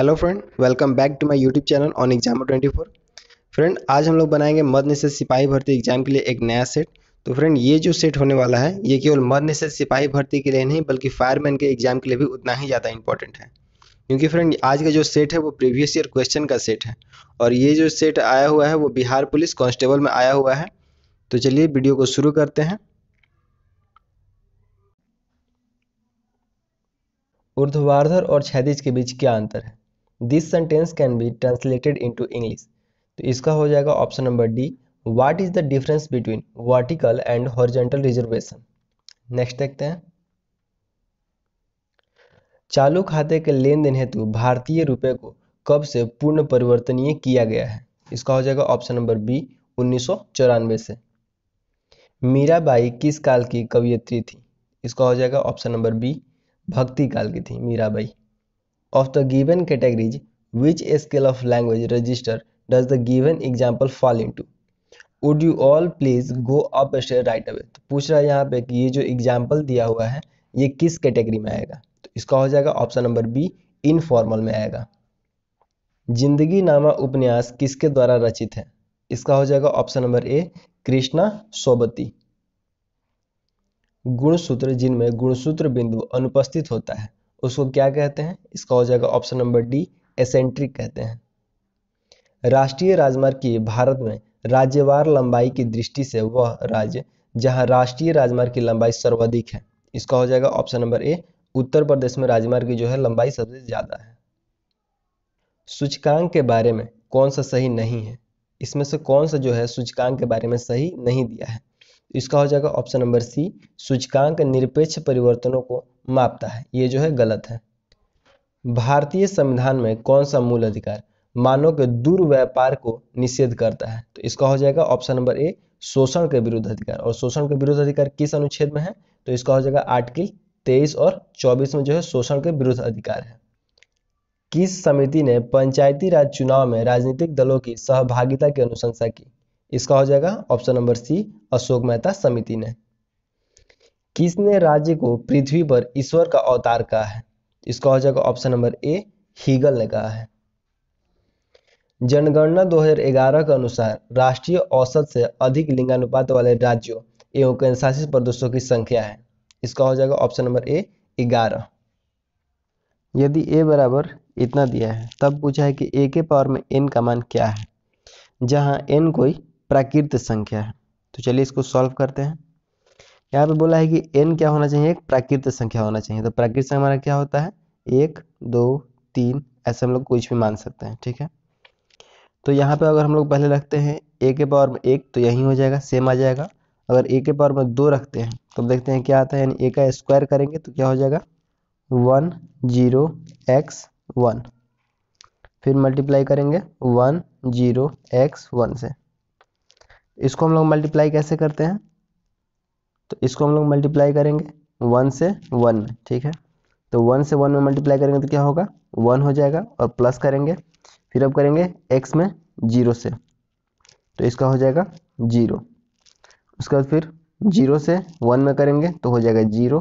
Hello friend welcome back to my YouTube channel on exam 24 friend आज हम लोग बनाएंगे मध निषेध सिपाही भर्ती एग्जाम के लिए एक नया सेट तो फ्रेंड ये जो सेट होने वाला है ये केवल मध निषेध सिपाही भर्ती के लिए नहीं बल्कि फायरमैन के एग्जाम के लिए भी उतना ही ज़्यादा इंपॉर्टेंट है क्योंकि फ्रेंड आज का जो सेट है वो प्रीवियस ईयर क्वेश्चन का सेट है और ये जो सेट आया हुआ है वो बिहार पुलिस कॉन्स्टेबल में आया हुआ है तो चलिए वीडियो को शुरू करते हैं ऊर्ध्वाधर और छदिज के बीच क्या अंतर है this sentence can be translated into English तो इसका हो जाएगा option number D what is the difference between vertical and horizontal reservation next देखते हैं चालू खाते के लेन देन हेतु भारतीय रुपये को कब से पूर्ण परिवर्तनीय किया गया है इसका हो जाएगा ऑप्शन नंबर बी उन्नीस से मीराबाई किस काल की कवियत्री थी इसका हो जाएगा ऑप्शन नंबर बी भक्ति काल की थी Mirabai of the given categories which scale of language register does the given example fall into would you all please go up stair right away तो पूछ रहा है यहाँ पे कि ये जो एग्जाम्पल दिया हुआ है ये किस कैटेगरी में आएगा तो इसका हो जाएगा ऑप्शन नंबर बी इनफॉर्मल में आएगा जिंदगी नामा उपन्यास किसके द्वारा रचित है इसका हो जाएगा option number A Krishna Sobti गुणसूत्र जिनमें गुणसूत्र बिंदु अनुपस्थित होता है उसको क्या कहते हैं इसका हो जाएगा ऑप्शन नंबर डी एसेंट्रिक कहते हैं राष्ट्रीय राजमार्ग की भारत में राज्यवार लंबाई की दृष्टि से वह राज्य जहां राष्ट्रीय राजमार्ग की लंबाई सर्वाधिक है इसका हो जाएगा ऑप्शन नंबर ए उत्तर प्रदेश में राजमार्ग की जो है लंबाई सबसे ज़्यादा है सूचकांक के बारे में कौन सा सही नहीं है इसमें से कौन सा जो है सूचकांक के बारे में सही नहीं दिया है इसका हो जाएगा ऑप्शन नंबर सी सूचकांक निरपेक्ष परिवर्तनों को मापता है ये जो है गलत है भारतीय संविधान में कौन सा मूल अधिकार मानव के दुर्व्यापार को निषेध करता है तो इसका हो जाएगा ऑप्शन नंबर ए शोषण के विरुद्ध अधिकार और शोषण के विरुद्ध अधिकार किस अनुच्छेद में है तो इसका हो जाएगा आर्टिकल तेईस और चौबीस में जो है शोषण के विरुद्ध अधिकार है किस समिति ने पंचायती राज चुनाव में राजनीतिक दलों की सहभागिता की अनुशंसा की इसका हो जाएगा option number C Ashok Mehta समिति ने किसने राज्य को पृथ्वी पर ईश्वर का अवतार कहा है इसका हो जाएगा ऑप्शन नंबर ए हीगल ने कहा है जनगणना 2011 के अनुसार राष्ट्रीय औसत से अधिक लिंगानुपात वाले राज्यों एवं केंद्रशासित प्रदेशों की संख्या है इसका हो जाएगा ऑप्शन नंबर ए ग्यारह यदि ए बराबर इतना दिया है तब पूछा है कि ए के पावर में एन का मान क्या है जहां एन कोई प्राकृत संख्या है तो चलिए इसको सॉल्व करते हैं यहाँ पे बोला है कि एन क्या होना चाहिए एक प्राकृत संख्या होना चाहिए तो प्राकृत संख्या हमारा क्या होता है एक दो तीन ऐसे हम लोग कुछ भी मान सकते हैं ठीक है तो यहाँ पे अगर हम लोग पहले रखते हैं ए के पावर में एक तो यही हो जाएगा सेम आ जाएगा अगर ए के पावर में दो रखते हैं तो देखते हैं क्या आता है यानी ए का स्क्वायर करेंगे तो क्या हो जाएगा वन जीरो एक्स वन फिर मल्टीप्लाई करेंगे वन जीरो एक्स वन से इसको हम लोग मल्टीप्लाई कैसे करते हैं तो इसको हम लोग मल्टीप्लाई करेंगे वन से वन में ठीक है तो वन से वन में मल्टीप्लाई करेंगे तो क्या होगा वन हो जाएगा और प्लस करेंगे फिर अब करेंगे एक्स में जीरो से तो इसका हो जाएगा जीरो उसके बाद फिर जीरो से वन में करेंगे तो हो जाएगा जीरो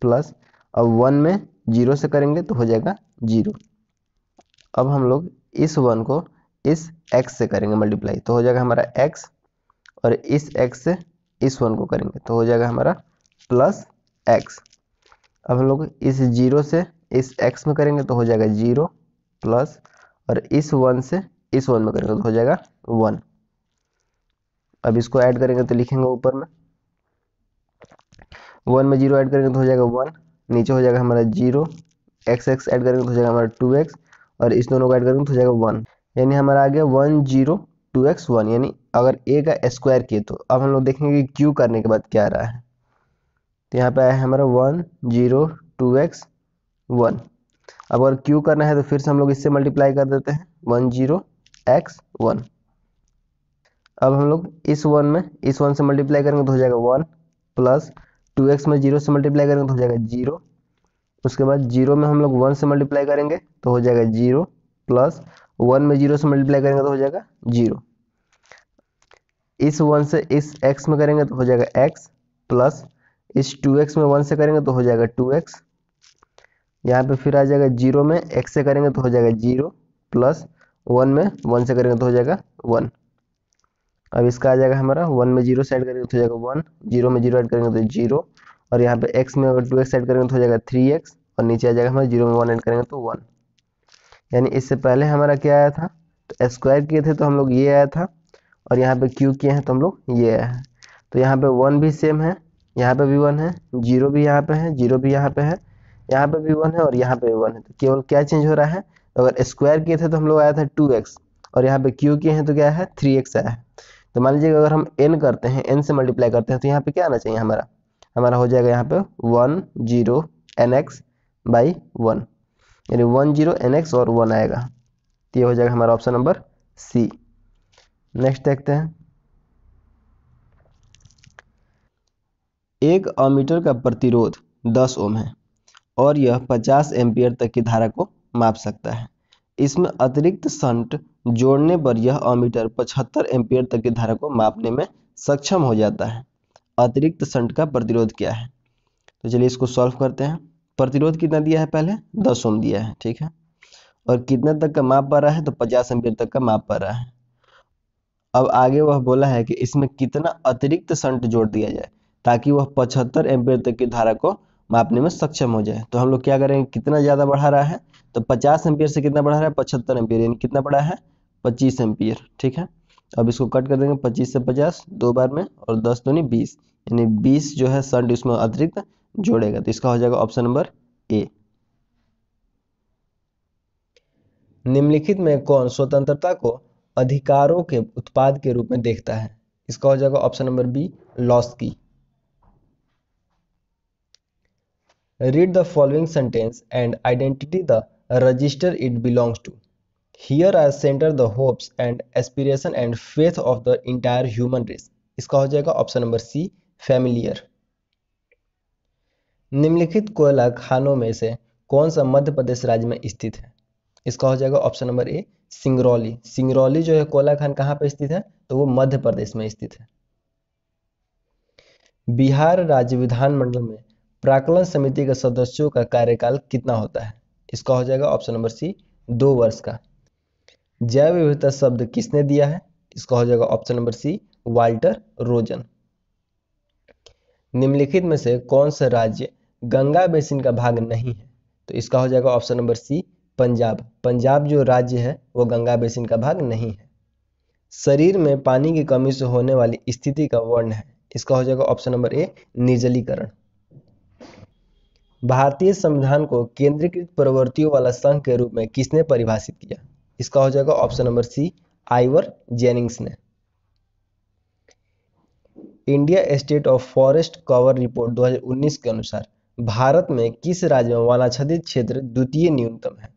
प्लस अब वन में जीरो से करेंगे तो हो जाएगा जीरो अब हम लोग इस वन को इस एक्स से करेंगे मल्टीप्लाई तो हो जाएगा हमारा एक्स और इस एक्स से इस वन को करेंगे तो हो जाएगा हमारा प्लस एक्स अब हम लोग इस जीरो से इस एक्स में करेंगे तो हो जाएगा जीरो प्लस और इस वन से इस वन में करेंगे तो हो जाएगा वन अब इसको ऐड करेंगे तो लिखेंगे ऊपर में वन में जीरो ऐड करेंगे तो हो जाएगा वन नीचे हो जाएगा हमारा जीरो एक्स एक्स ऐड करेंगे तो हो जाएगा हमारा टू एक्स और इस दोनों को ऐड करेंगे तो हो जाएगा वन यानी हमारा आ गया one zero two X one यानी अगर ए का स्क्वायर किए तो अब हम लोग देखेंगे क्यू करने के बाद क्या आ रहा है तो यहाँ पे आया है हमारा one zero two X one अब अगर क्यू करना है तो फिर से हम लोग इससे मल्टीप्लाई कर देते हैं वन जीरो एक्स वन अब हम लोग इस वन में इस वन से मल्टीप्लाई करेंगे तो हो जाएगा वन प्लस टू एक्स में जीरो से मल्टीप्लाई करेंगे तो हो जाएगा जीरो उसके बाद जीरो में हम लोग वन से मल्टीप्लाई करेंगे तो हो जाएगा जीरो प्लस वन में जीरो से मल्टीप्लाई करेंगे तो हो जाएगा जीरो इस वन से इस एक्स में करेंगे तो हो जाएगा एक्स प्लस इस टू एक्स में वन से करेंगे तो हो जाएगा टू एक्स यहाँ पे फिर आ जाएगा जीरो में एक्स से करेंगे तो हो जाएगा जीरो प्लस वन में वन से करेंगे तो हो जाएगा वन अब इसका आ जाएगा हमारा वन में जीरो से ऐड करेंगे तो हो जाएगा वन जीरो में जीरो ऐड करेंगे तो जीरो और यहाँ पे एक्स में अगर टू एक्स ऐड करेंगे तो हो जाएगा थ्री एक्स और नीचे आ जाएगा हमारा जीरो में वन ऐड करेंगे तो वन यानी इससे पहले हमारा क्या आया था तो स्क्वायर किए थे तो हम लोग ये आया था और यहाँ पे क्यू किए हैं तो हम लोग ये आया है तो यहाँ पे वन भी सेम है यहाँ पे भी वन है जीरो भी यहाँ पे है जीरो भी यहाँ पे है यहाँ पे भी वन है और यहाँ पे भी वन है तो केवल क्या चेंज हो रहा है अगर स्क्वायर किए थे तो हम लोग आया था टू एक्स और यहाँ पे क्यू किए हैं तो क्या है थ्री एक्स आया है तो मान लीजिए अगर हम एन करते हैं एन से मल्टीप्लाई करते हैं तो यहाँ पे क्या आना चाहिए हमारा हमारा हो जाएगा यहाँ पे one zero N X by one यानी वन जीरो एन एक्स और वन आएगा तो ये हो जाएगा हमारा ऑप्शन नंबर सी नेक्स्ट देखते हैं एक अमीटर का प्रतिरोध 10 ओम है और यह 50 एम्पियर तक की धारा को माप सकता है इसमें अतिरिक्त संट जोड़ने पर यह अमीटर 75 एम्पियर तक की धारा को मापने में सक्षम हो जाता है अतिरिक्त संट का प्रतिरोध क्या है तो चलिए इसको सॉल्व करते हैं प्रतिरोध कितना दिया है पहले दस ओम दिया है ठीक है और कितना तक का माप पड़ रहा है तो पचास एम्पियर तक का माप पड़ रहा है अब आगे वह बोला है कि इसमें कितना अतिरिक्त संट जोड़ दिया जाए ताकि वह पचहत्तर एम्पियर तक की धारा को मापने में सक्षम हो जाए तो हम लोग क्या करेंगे कितना ज़्यादा बढ़ा रहा है तो पचास एम्पियर से कितना बढ़ा रहा है पचहत्तर एम्पियर यानी कितना बढ़ा है पच्चीस एम्पियर ठीक है अब इसको कट कर देंगे पच्चीस से पचास दो बार में और 10 दूनी बीस यानी बीस जो है संट इसमें अतिरिक्त जोड़ेगा तो इसका हो जाएगा ऑप्शन नंबर ए निम्नलिखित में कौन स्वतंत्रता को अधिकारों के उत्पाद के रूप में देखता है इसका हो जाएगा ऑप्शन नंबर बी लॉस की read the following sentence and identity the register it belongs to here are centre the hopes and aspiration and faith of the entire human race इसका हो जाएगा ऑप्शन नंबर सी familiar निम्नलिखित कोयला खानों में से कौन सा मध्य प्रदेश राज्य में स्थित है इसका हो जाएगा option number A Singrauli Singrauli जो है कोयला खान कहाँ पर स्थित है तो वो मध्य प्रदेश में स्थित है बिहार राज्य विधानमंडल में प्राकलन समिति के सदस्यों का कार्यकाल कितना होता है इसका हो जाएगा ऑप्शन नंबर सी दो वर्ष का जैव विविधता शब्द किसने दिया है इसका हो जाएगा option number C Walter Rosen निम्नलिखित में से कौन सा राज्य गंगा बेसिन का भाग नहीं है तो इसका हो जाएगा option number C Punjab Punjab जो राज्य है वो गंगा बेसिन का भाग नहीं है शरीर में पानी की कमी से होने वाली स्थिति का वर्ण है इसका हो जाएगा ऑप्शन नंबर ए निर्जलीकरण भारतीय संविधान को केंद्रीकृत प्रवृत्तियों वाला संघ के रूप में किसने परिभाषित किया इसका हो जाएगा option number C Ivor Jennings ने India state of forest cover report 2019 के अनुसार भारत में किस राज्य में वनाच्छादित क्षेत्र द्वितीय न्यूनतम है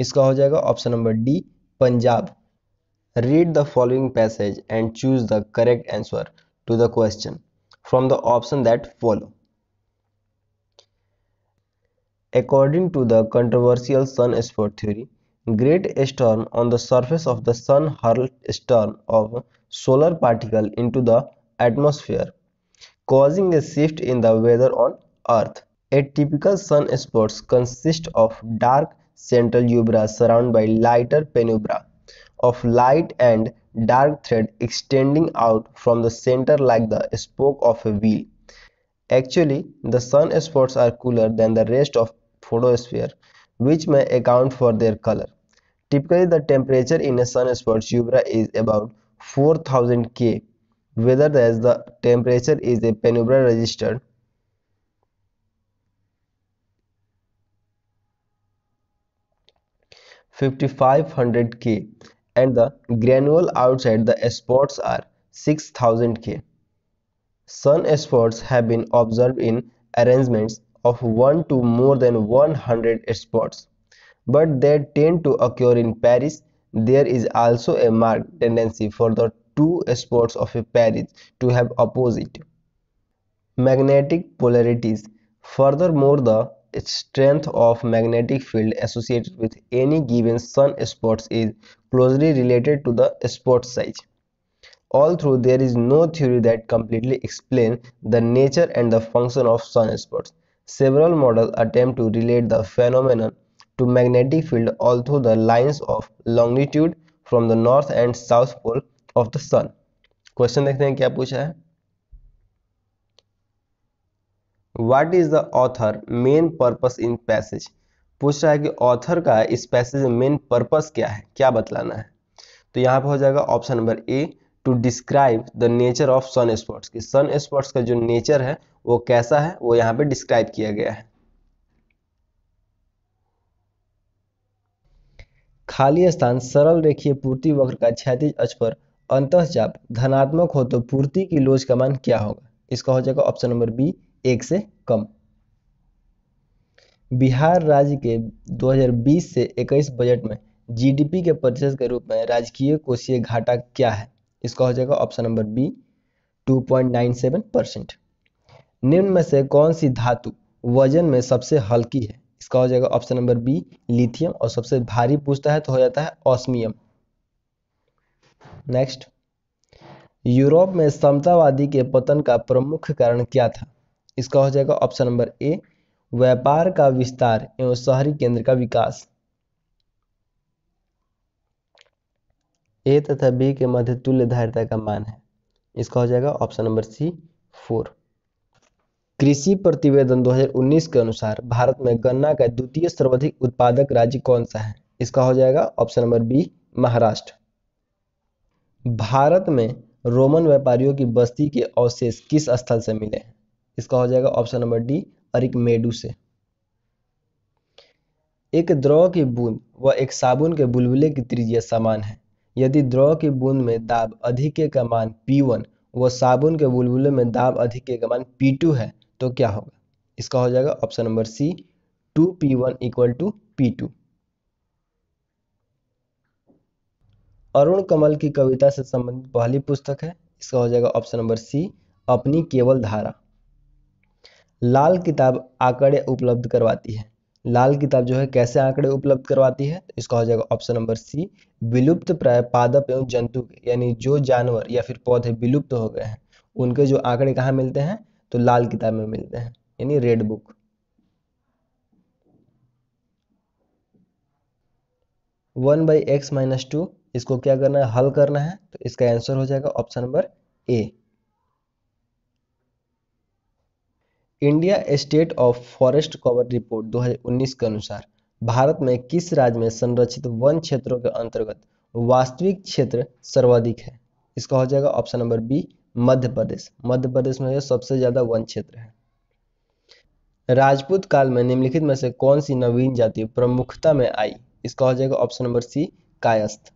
इसका हो जाएगा option number D Punjab read the following passage and choose the correct answer to the question from the option that follow according to the controversial sun spot theory great stern on the surface of the sun hurl stern of solar particle into the atmosphere causing a shift in the weather on earth A typical sun spot consists of dark central umbra surrounded by lighter penumbra of light and dark thread extending out from the center like the spoke of a wheel. Actually, the sun spots are cooler than the rest of photosphere, which may account for their color. Typically, the temperature in a sun spot umbra is about 4000 K, whether as the temperature is a penumbra registered 5500K and the granule outside the spots are 6000K. Sun spots have been observed in arrangements of 1 to more than 100 spots, but they tend to occur in Paris. There is also a marked tendency for the two spots of a Paris to have opposite magnetic polarities. Furthermore, the strength of magnetic field associated with any given sun spots is closely related to the spot size. Although there is no theory that completely explains the nature and the function of sunspots, several models attempt to relate the phenomenon to magnetic field although the lines of longitude from the north and south pole of the sun. Question देखते हैं क्या पूछा है what is the author main purpose in passage पूछ रहा है कि author का इस पैसेज में मेन पर्पस क्या है क्या बतलाना है तो यहाँ पे हो जाएगा option number A to describe the nature of sun spots कि सन स्पॉट्स का जो नेचर है वो कैसा है वो यहाँ पे डिस्क्राइब किया गया है खाली स्थान सरल रेखीय पूर्ति वक्र का क्षैतिज अच पर जाप धनात्मक हो तो पूर्ति की लोच का मान क्या होगा इसका हो जाएगा ऑप्शन नंबर बी एक से कम बिहार राज्य के 2020 से 21 बजट में जीडीपी के प्रतिशत के रूप में राजकीय कोषीय घाटा क्या है इसका हो जाएगा ऑप्शन नंबर बी 2.97 परसेंट निम्न में से कौन सी धातु वजन में सबसे हल्की है इसका हो जाएगा ऑप्शन नंबर बी लिथियम और सबसे भारी पूछता है तो हो जाता है ऑस्मियम नेक्स्ट यूरोप में समतावादी के पतन का प्रमुख कारण क्या था इसका हो जाएगा ऑप्शन नंबर ए व्यापार का विस्तार एवं शहरी केंद्र का विकास ए तथा बी के मध्य तुल्य धारिता का मान है इसका हो जाएगा ऑप्शन नंबर सी फोर कृषि प्रतिवेदन 2019 के अनुसार भारत में गन्ना का द्वितीय सर्वाधिक उत्पादक राज्य कौन सा है इसका हो जाएगा option number B Maharashtra Bharat में रोमन व्यापारियों की बस्ती के अवशेष किस स्थल से मिले हैं इसका हो जाएगा option number D Arikamedu से एक द्रव की बूंद व एक साबुन के बुलबुले की त्रिज्या समान है यदि द्रव की बूंद में दाब अधिक का मान P1 व साबुन के बुलबुले में दाब अधिक का मान P2 है तो क्या होगा इसका हो जाएगा option number C two P one equal to P two Arun Kamal की कविता से संबंधित पहली पुस्तक है इसका हो जाएगा ऑप्शन नंबर सी अपनी केवल धारा लाल किताब आंकड़े उपलब्ध करवाती है लाल किताब जो है कैसे आंकड़े उपलब्ध करवाती है इसका हो जाएगा ऑप्शन नंबर सी विलुप्त प्राय पादप एवं जंतु यानी जो जानवर या फिर पौधे विलुप्त हो गए हैं उनके जो आंकड़े कहाँ मिलते हैं तो लाल किताब में मिलते हैं यानी red book one by X minus two इसको क्या करना है हल करना है तो इसका आंसर हो जाएगा option number A India state of forest cover report 2019 के अनुसार भारत में किस राज्य में संरक्षित वन क्षेत्रों के अंतर्गत वास्तविक क्षेत्र सर्वाधिक है इसका हो जाएगा option number B Madhya Pradesh Madhya Pradesh में सबसे ज्यादा वन क्षेत्र है राजपूत काल में निम्नलिखित में से कौन सी नवीन जाति प्रमुखता में आई इसका हो जाएगा ऑप्शन नंबर सी कायस्थ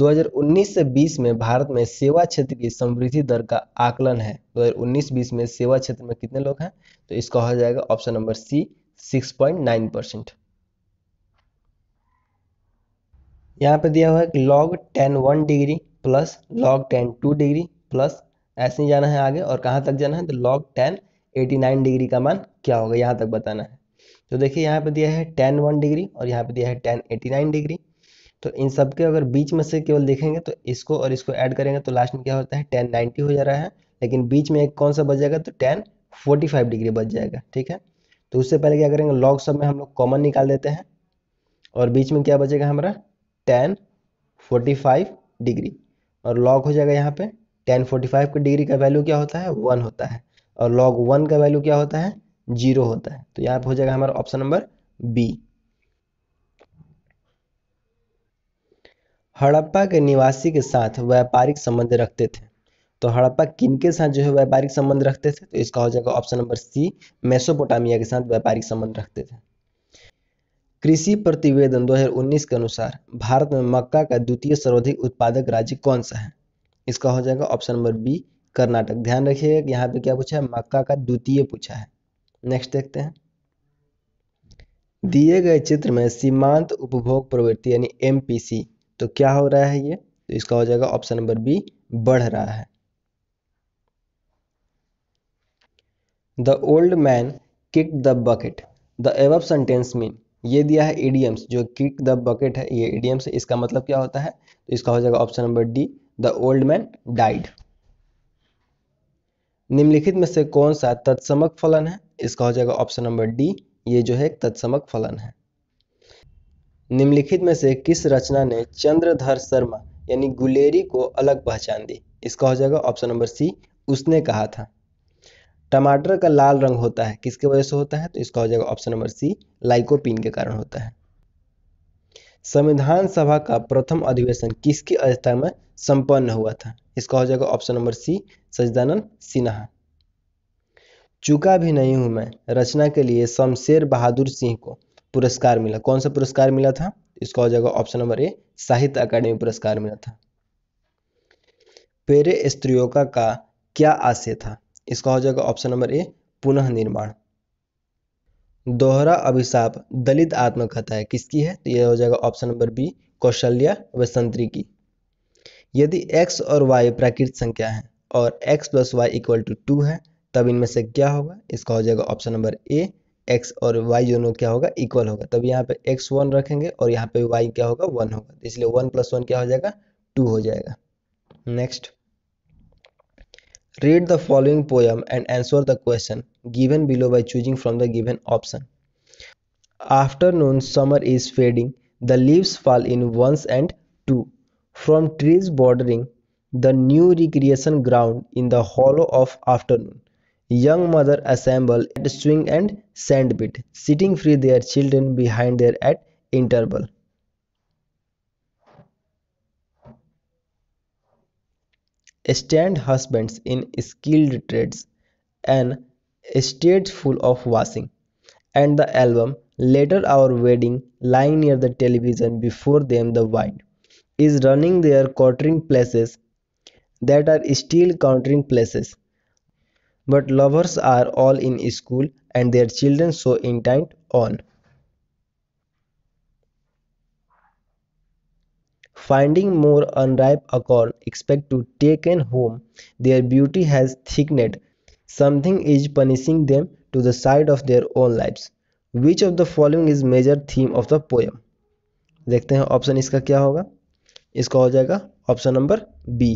2019 से 20 में भारत में सेवा क्षेत्र की समृद्धि दर का आकलन है 2019-20 में सेवा क्षेत्र में कितने लोग हैं तो इसका हो जाएगा ऑप्शन नंबर सी 6.9 परसेंट यहाँ पे दिया हुआ है कि log ten one degree plus log ten two degree plus ऐसे ही जाना है आगे और कहाँ तक जाना है तो log ten eighty nine degree का मान क्या होगा यहाँ तक बताना है तो देखिए यहाँ पे दिया है टेन वन डिग्री और यहाँ पे दिया है टेन एटी नाइन डिग्री तो इन सब के अगर बीच में से केवल देखेंगे तो इसको और इसको ऐड करेंगे तो लास्ट में क्या होता है टेन नाइन्टी हो जा रहा है लेकिन बीच में एक कौन सा बच जाएगा तो टेन फोर्टी फाइव डिग्री बच जाएगा ठीक है तो उससे पहले क्या करेंगे लॉग सब में हम लोग कॉमन निकाल देते हैं और बीच में क्या बचेगा हमारा टेन फोर्टी फाइव डिग्री और लॉग हो जाएगा यहाँ पे टेन फोर्टी फाइव के डिग्री का वैल्यू क्या होता है वन होता है और लॉग वन का वैल्यू क्या होता है जीरो होता है तो यहाँ पे हो जाएगा हमारा ऑप्शन नंबर बी हड़प्पा के निवासी के साथ व्यापारिक संबंध रखते थे तो हड़प्पा किन के साथ जो है व्यापारिक संबंध रखते थे तो इसका हो जाएगा ऑप्शन नंबर सी मेसोपोटामिया के साथ व्यापारिक संबंध रखते थे कृषि प्रतिवेदन 2019 के अनुसार भारत में मक्का का द्वितीय सर्वाधिक उत्पादक राज्य कौन सा है इसका हो जाएगा ऑप्शन नंबर बी कर्नाटक ध्यान रखिएगा यहाँ पे क्या पूछा है मक्का का द्वितीय पूछा है नेक्स्ट देखते हैं दिए गए चित्र में सीमांत उपभोग प्रवृत्ति यानी एमपीसी तो क्या हो रहा है ये तो इसका हो जाएगा ऑप्शन नंबर बी बढ़ रहा है the old man kick the bucket the above sentence mean ये दिया है ईडीएम्स जो किक द बकेट है ये ईडीएम्स इसका मतलब क्या होता है तो इसका हो जाएगा option number D the old man died निम्नलिखित में से कौन सा तत्समक फलन है इसका हो जाएगा ऑप्शन नंबर डी ये जो है तत्समक फलन है निम्नलिखित में से किस रचना ने चंद्रधर शर्मा यानी गुलेरी को अलग पहचान दी इसका हो जाएगा ऑप्शन नंबर सी उसने कहा था टमाटर का लाल रंग होता है किसके वजह से होता है तो इसका हो जाएगा ऑप्शन नंबर सी लाइकोपिन के कारण होता है संविधान सभा का प्रथम अधिवेशन किसकी अध्यक्षता में संपन्न हुआ था इसका हो जाएगा option number C Sachchidanand Sinha चुका भी नहीं हूं मैं रचना के लिए शमशेर बहादुर सिंह को पुरस्कार मिला कौन सा पुरस्कार मिला था इसका हो जाएगा ऑप्शन नंबर ए साहित्य अकादमी पुरस्कार मिला था पेरे स्त्रियोका का क्या आशय था इसका हो जाएगा ऑप्शन नंबर ए पुनः निर्माण दोहरा अभिशाप दलित आत्मकथा है किसकी है तो यह हो जाएगा ऑप्शन नंबर बी कौशल्या व संतरी की यदि x और y प्राकृत संख्या है और x plus Y equal to two है तब इनमें से क्या होगा इसका हो जाएगा ऑप्शन नंबर ए एक्स और वाई दोनों क्या होगा इक्वल होगा तब यहाँ पे एक्स वन रखेंगे और यहाँ पे वाई क्या होगा वन होगा तो इसलिए वन प्लस वन क्या हो जाएगा टू हो जाएगा next read the following poem and answer the question given below by choosing from the given option afternoon summer is fading the leaves fall in ones and two from trees bordering the new recreation ground in the hollow of afternoon young mother assemble at swing and sandpit, sitting free their children behind their at interval. Stand husbands in skilled trades, an estate full of washing, and the album later our wedding lying near the television before them the wine is running their quartering places that are still countering places But lovers are all in school and their children so intent on finding more unripe acorn expect to taken home their beauty has thickened something is punishing them to the side of their own lives which of the following is major theme of the poem देखते हैं option इसका क्या होगा इसका हो जाएगा option number B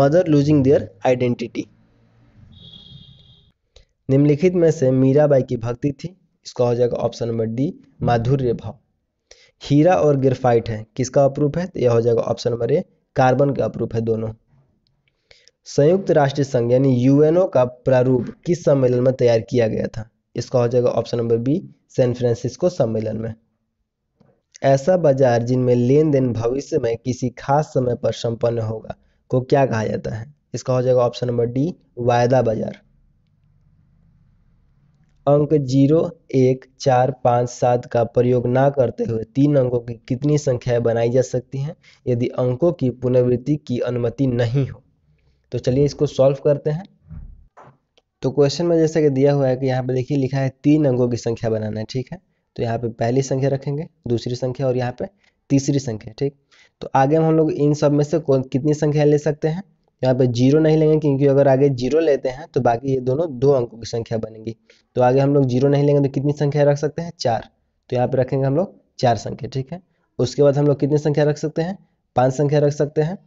mother losing their identity निम्नलिखित में से मीराबाई की भक्ति थी इसका हो जाएगा ऑप्शन नंबर डी माधुर्य भाव हीरा और ग्रेफाइट है किसका अप्रूफ है तो यह हो जाएगा ऑप्शन नंबर ए कार्बन का अप्रूफ है दोनों संयुक्त राष्ट्र संघ यानी यूएनओ का प्रारूप किस सम्मेलन में तैयार किया गया था इसका हो जाएगा option number B San Francisco सम्मेलन में ऐसा बाजार जिनमें लेन देन भविष्य में किसी खास समय पर संपन्न होगा को क्या कहा जाता है इसका हो जाएगा ऑप्शन नंबर डी वायदा बाजार अंक जीरो एक चार पाँच सात का प्रयोग ना करते हुए तीन अंकों की कितनी संख्याएं बनाई जा सकती हैं यदि अंकों की पुनर्वृत्ति की अनुमति नहीं हो तो चलिए इसको सॉल्व करते हैं तो क्वेश्चन में जैसा कि दिया हुआ है कि यहाँ पे देखिए लिखा है तीन अंकों की संख्या बनाना है ठीक है तो यहाँ पे पहली संख्या रखेंगे दूसरी संख्या और यहाँ पे तीसरी संख्या ठीक तो आगे हम लोग इन सब में से कौन कितनी संख्या ले सकते हैं यहाँ पे जीरो नहीं लेंगे क्योंकि अगर आगे जीरो लेते हैं तो बाकी ये दोनों दो अंकों की संख्या बनेगी तो आगे हम लोग जीरो नहीं लेंगे तो कितनी संख्या रख सकते हैं चार तो यहाँ पे रखेंगे हम लोग चार संख्या ठीक है उसके बाद हम लोग कितनी संख्या रख सकते हैं पांच संख्या रख सकते हैं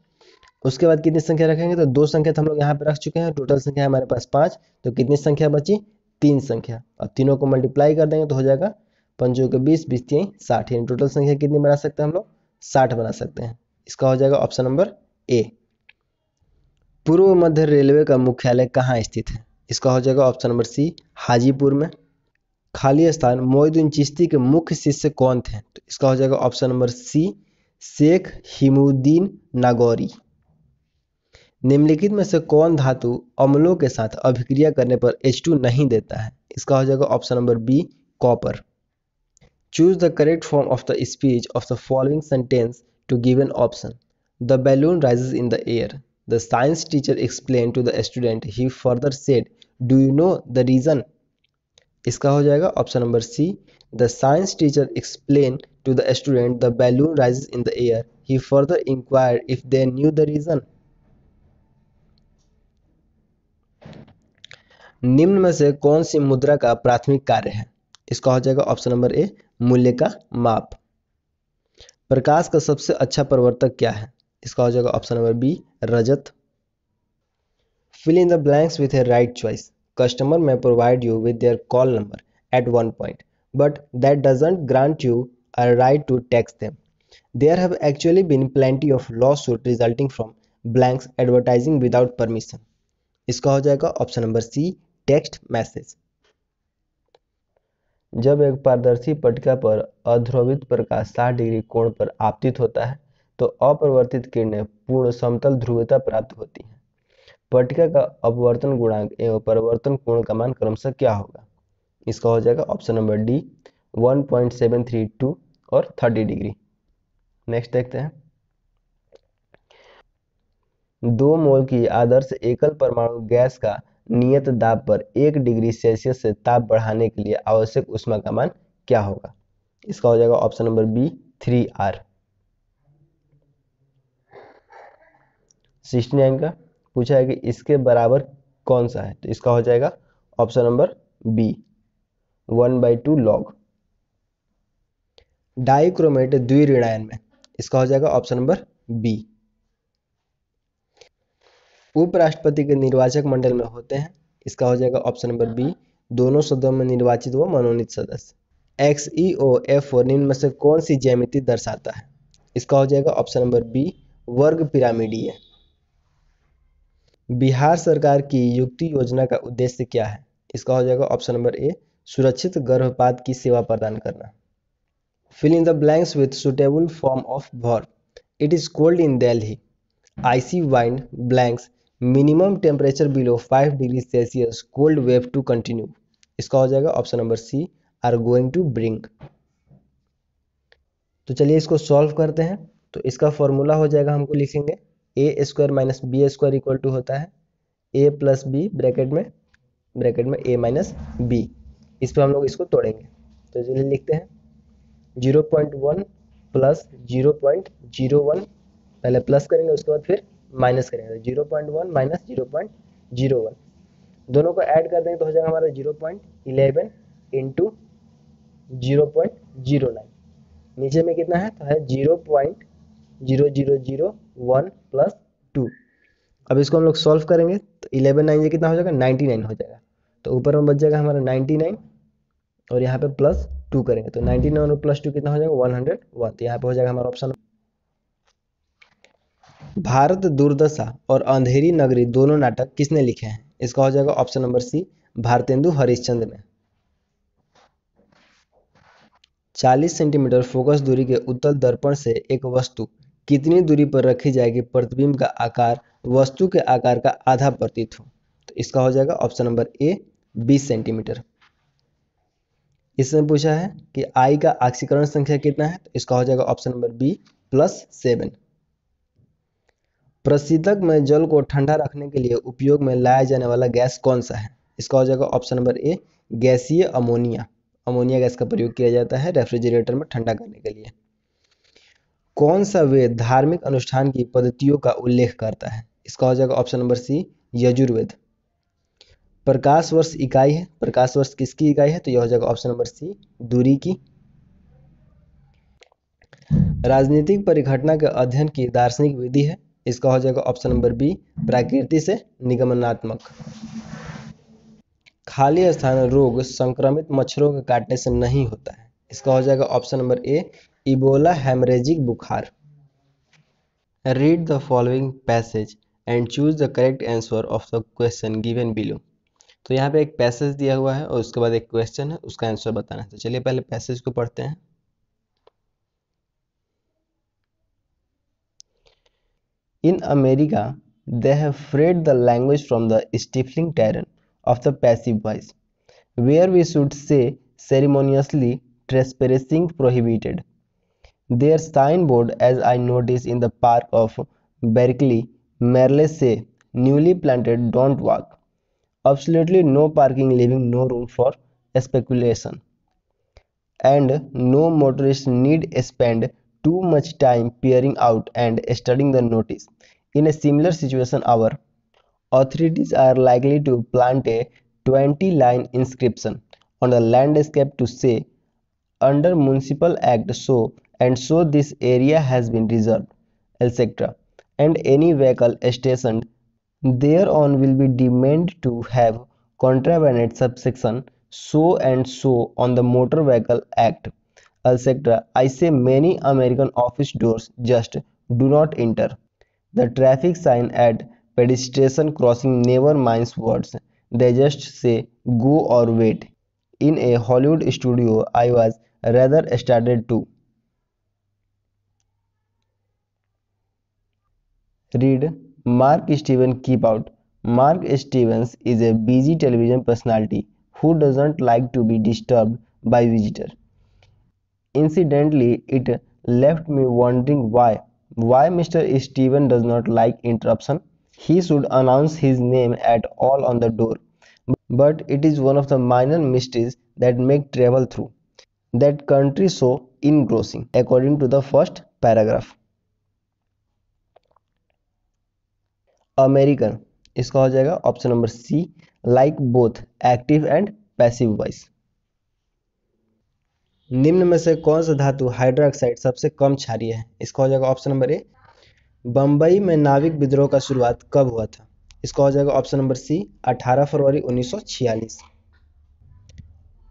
उसके बाद कितनी संख्या रखेंगे तो दो संख्या तो हम लोग यहाँ पे रख चुके हैं टोटल संख्या हमारे पास पाँच तो कितनी संख्या बची तीन संख्या और तीनों को मल्टीप्लाई कर देंगे तो हो जाएगा पंचों के बीस बीस तीन साठ यानी टोटल संख्या कितनी बना सकते हैं हम लोग साठ बना सकते हैं इसका हो जाएगा ऑप्शन नंबर ए पूर्व मध्य रेलवे का मुख्यालय कहाँ स्थित है इसका हो जाएगा ऑप्शन नंबर सी हाजीपुर में खाली स्थान मोईदुन चिश्ती के मुख्य शिष्य कौन थे तो इसका हो जाएगा option number C Sheikh Hamiduddin Nagauri निम्नलिखित में से कौन धातु अम्लों के साथ अभिक्रिया करने पर H2 नहीं देता है इसका हो जाएगा option number B copper choose the correct form of the speech of the following sentence to give an option the balloon rises in the air The science teacher explained to the student. He further said, "Do you know the reason?" इसका हो जाएगा option number C the science teacher explain to the student the balloon rise in the air he further inquire if they knew the reason निम्न में से कौन सी मुद्रा का प्राथमिक कार्य है इसका हो जाएगा ऑप्शन नंबर ए मूल्य का माप प्रकाश का सबसे अच्छा प्रवर्तक क्या है इसका हो जाएगा option number B Rajat fill in the blanks with a right choice customer may provide you with their call number at one point but that doesn't grant you a right to tax them there have actually been plenty of law suit resulting from blanks advertising without permission इसका हो जाएगा option number C text message जब एक पारदर्शी पटका पर अध्रोवित प्रकाश 60 degree कोण पर आपतित होता है तो अपरिवर्तित किरणें पूर्ण समतल ध्रुवता प्राप्त होती हैं पटिका का अपवर्तन गुणांक एवं परिवर्तन कोण का मान क्रमशः क्या होगा इसका हो जाएगा ऑप्शन नंबर डी 1.732 और 30 डिग्री नेक्स्ट देखते हैं दो मोल की आदर्श एकल परमाणु गैस का नियत दाब पर एक डिग्री सेल्सियस से ताप बढ़ाने के लिए आवश्यक उष्मा का मान क्या होगा इसका हो जाएगा option number B three R sixty nine का पूछा है कि इसके बराबर कौन सा है तो इसका हो जाएगा option number B one by two log dichromate ऋणायन में इसका हो जाएगा ऑप्शन नंबर बी उपराष्ट्रपति के निर्वाचक मंडल में होते हैं इसका हो जाएगा ऑप्शन नंबर बी दोनों सदनों में निर्वाचित व मनोनीत सदस्य एक्स ई ओ एफ ओ निम्न में से कौन सी ज्यामिति दर्शाता है इसका हो जाएगा ऑप्शन नंबर बी वर्ग पिरामिडीय बिहार सरकार की युक्ति योजना का उद्देश्य क्या है इसका हो जाएगा ऑप्शन नंबर ए सुरक्षित गर्भपात की सेवा प्रदान करना fill in the blanks with suitable form of verb it is cold in Delhi icy wind blanks minimum temperature below five degree Celsius cold wave to continue इसका हो जाएगा option number C are going to brink तो चलिए इसको solve करते हैं तो इसका फॉर्मूला हो जाएगा हमको लिखेंगे A square minus B square equal to होता है ए प्लस बी ब्रैकेट में ब्रैकेट में ए माइनस बी इस पर हम लोग इसको तोड़ेंगे तो चलिए लिखते हैं zero point one plus zero point zero one पहले प्लस करेंगे उसके बाद फिर माइनस करेंगे तो zero point one minus zero point zero one दोनों को ऐड कर देंगे तो हो जाएगा हमारा zero point eleven into zero point zero nine नीचे में कितना है तो है zero point zero zero zero one plus two अब इसको हम लोग सॉल्व करेंगे तो इलेवन नाइन ये कितना हो जाएगा नाइन्टी नाइन हो जाएगा तो ऊपर में बच जाएगा हमारा नाइन्टी नाइन और यहाँ पे प्लस टू करेंगे तो नाइन्टी नाइन और प्लस टू कितना हो जाएगा वन हंड्रेड वन तो यहाँ पे हो जाएगा हमारा ऑप्शन भारत दुर्दशा और अंधेरी नगरी दोनों नाटक किसने लिखे हैं इसका हो जाएगा option number C Bharatendu Harishchandra ने 40 सेंटीमीटर फोकस दूरी के उत्तल दर्पण से एक वस्तु कितनी दूरी पर रखी जाएगी प्रतिबिंब का आकार वस्तु के आकार का आधा प्रतीत हो तो इसका हो जाएगा ऑप्शन नंबर ए 20 सेंटीमीटर इसमें पूछा है कि आई का ऑक्सीकरण संख्या कितना है तो इसका हो जाएगा option number B plus seven प्रसिद्धक में जल को ठंडा रखने के लिए उपयोग में लाया जाने वाला गैस कौन सा है इसका हो जाएगा ऑप्शन नंबर ए गैसीय अमोनिया अमोनिया गैस का प्रयोग किया जाता है रेफ्रिजरेटर में ठंडा करने के लिए कौन सा वेद धार्मिक अनुष्ठान की पद्धतियों का उल्लेख करता है इसका हो जाएगा ऑप्शन नंबर सी यजुर्वेद प्रकाश वर्ष इकाई है प्रकाश वर्ष किसकी इकाई है तो यह हो जाएगा ऑप्शन नंबर सी दूरी की राजनीतिक परिघटना के अध्ययन की दार्शनिक विधि है इसका हो जाएगा ऑप्शन नंबर बी प्राकृति से निगमनात्मक खाली स्थान रोग संक्रमित मच्छरों के काटने से नहीं होता है इसका हो जाएगा option number A Ebola haemorrhagic बुखार read the following passage and choose the correct answer of the question given below तो यहाँ पे एक पैसेज दिया हुआ है और उसके बाद एक क्वेश्चन है उसका आंसर बताना है तो चलिए पहले पैसेज को पढ़ते हैं in America they have freed the language from the stifling tyranny of the passive voice where we should say ceremoniously trespassing prohibited Their signboard, as I noticed in the park of Berkeley, merely newly planted, don't walk. Absolutely no parking, leaving no room for speculation. And no motorists need spend too much time peering out and studying the notice. In a similar situation, our authorities are likely to plant a 20 line inscription on the landscape to say under municipal act so and so this area has been reserved etc and any vehicle stationed thereon will be deemed to have contravened subsection so and so on the motor vehicle act etc i say many american office doors just do not enter the traffic sign at pedestrian crossing never minds words they just say go or wait in a hollywood studio i was rather startled too Read Mark Stevens Keep Out. Mark Stevens is a busy television personality who doesn't like to be disturbed by visitors. Incidentally, it left me wondering why. Why Mr. Steven does not like interruption? He should announce his name at all on the door. But it is one of the minor mysteries that make travel through that country so engrossing, according to the first paragraph. American इसका हो जाएगा option number C like both active and passive voice निम्न में से कौन सा धातु hydroxide सबसे कम क्षारिय है इसका हो जाएगा ऑप्शन नंबर ए बंबई में नाविक विद्रोह का शुरुआत कब हुआ था इसका हो जाएगा ऑप्शन नंबर सी 18 फरवरी 1946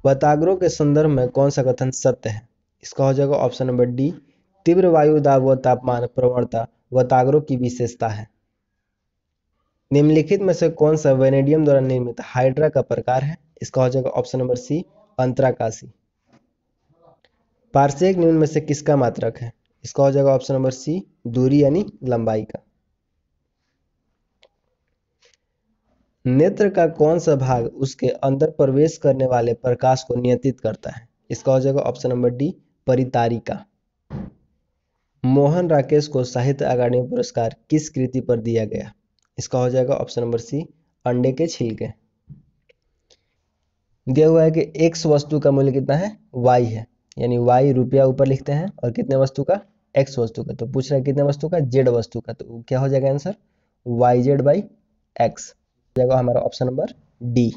वताग्रों के संदर्भ में कौन सा कथन सत्य है इसका हो जाएगा ऑप्शन नंबर डी तीव्र वायु दाब व तापमान प्रवणता वतागरों की विशेषता है निम्नलिखित में से कौन सा वेनेडियम द्वारा निर्मित हाइड्रा का प्रकार है इसका हो जाएगा ऑप्शन नंबर सी अंतराकाशी पार्श्विक निम्न में से किसका मात्रक है इसका हो जाएगा ऑप्शन नंबर सी दूरी यानी लंबाई का नेत्र का कौन सा भाग उसके अंदर प्रवेश करने वाले प्रकाश को नियंत्रित करता है इसका हो जाएगा ऑप्शन नंबर डी परितारिका मोहन राकेश को साहित्य अकादमी पुरस्कार किस कृति पर दिया गया इसका हो जाएगा ऑप्शन नंबर सी अंडे के छिलके दिया हुआ है कि एक्स वस्तु का मूल्य कितना है वाई है यानी वाई रुपया ऊपर लिखते हैं और कितने वस्तु का एक्स वस्तु का तो पूछ रहा है कितने वस्तु का जेड वस्तु का तो क्या हो जाएगा answer Y Z by X जाएगा हमारा ऑप्शन नंबर डी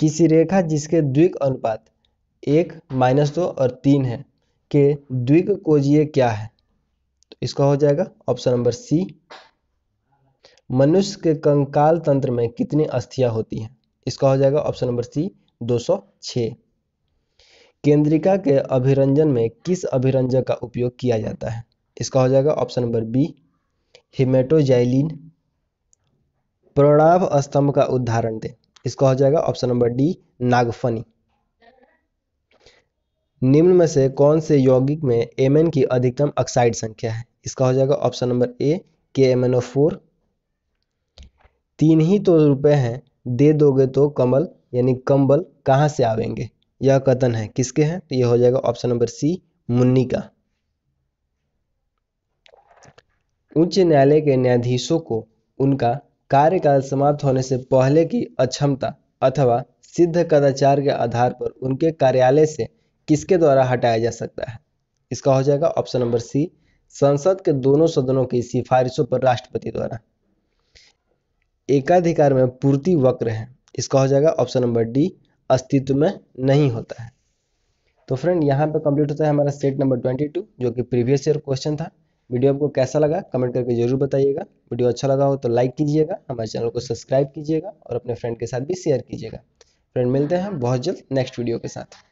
किसी रेखा जिसके द्विक अनुपात एक माइनस दो और तीन है के द्विक कोजीय क्या है तो इसका हो जाएगा ऑप्शन नंबर सी मनुष्य के कंकाल तंत्र में कितनी अस्थियां होती हैं इसका हो जाएगा ऑप्शन नंबर सी 206 केंद्रिका के अभिरंजन में किस अभिरंजक का उपयोग किया जाता है इसका हो जाएगा ऑप्शन नंबर बी हिमेटोजाइलिन प्रणाव स्तंभ का उदाहरण दें इसका हो जाएगा ऑप्शन नंबर डी नागफनी निम्न में से कौन से यौगिक में एमएन की अधिकतम ऑक्साइड संख्या है इसका हो जाएगा ऑप्शन नंबर ए के एम एन ओ फोर तीन ही तो रुपए हैं दे दोगे तो कमल यानी कंबल कहाँ से आवेंगे यह कथन है किसके हैं तो यह हो जाएगा ऑप्शन नंबर सी मुन्नी का उच्च न्यायालय के न्यायाधीशों को उनका कार्यकाल समाप्त होने से पहले की अक्षमता अथवा सिद्ध कदाचार के आधार पर उनके कार्यालय से किसके द्वारा हटाया जा सकता है इसका हो जाएगा ऑप्शन नंबर सी संसद के दोनों सदनों की सिफारिशों पर राष्ट्रपति द्वारा एकाधिकार में पूर्ति वक्र है इसका हो जाएगा ऑप्शन नंबर डी अस्तित्व में नहीं होता है तो फ्रेंड यहाँ पे कंप्लीट होता है हमारा सेट नंबर ट्वेंटी टू जो कि प्रीवियस ईयर क्वेश्चन था वीडियो आपको कैसा लगा कमेंट करके जरूर बताइएगा वीडियो अच्छा लगा हो तो लाइक कीजिएगा हमारे चैनल को सब्सक्राइब कीजिएगा और अपने फ्रेंड के साथ भी शेयर कीजिएगा फ्रेंड मिलते हैं बहुत जल्द नेक्स्ट वीडियो के साथ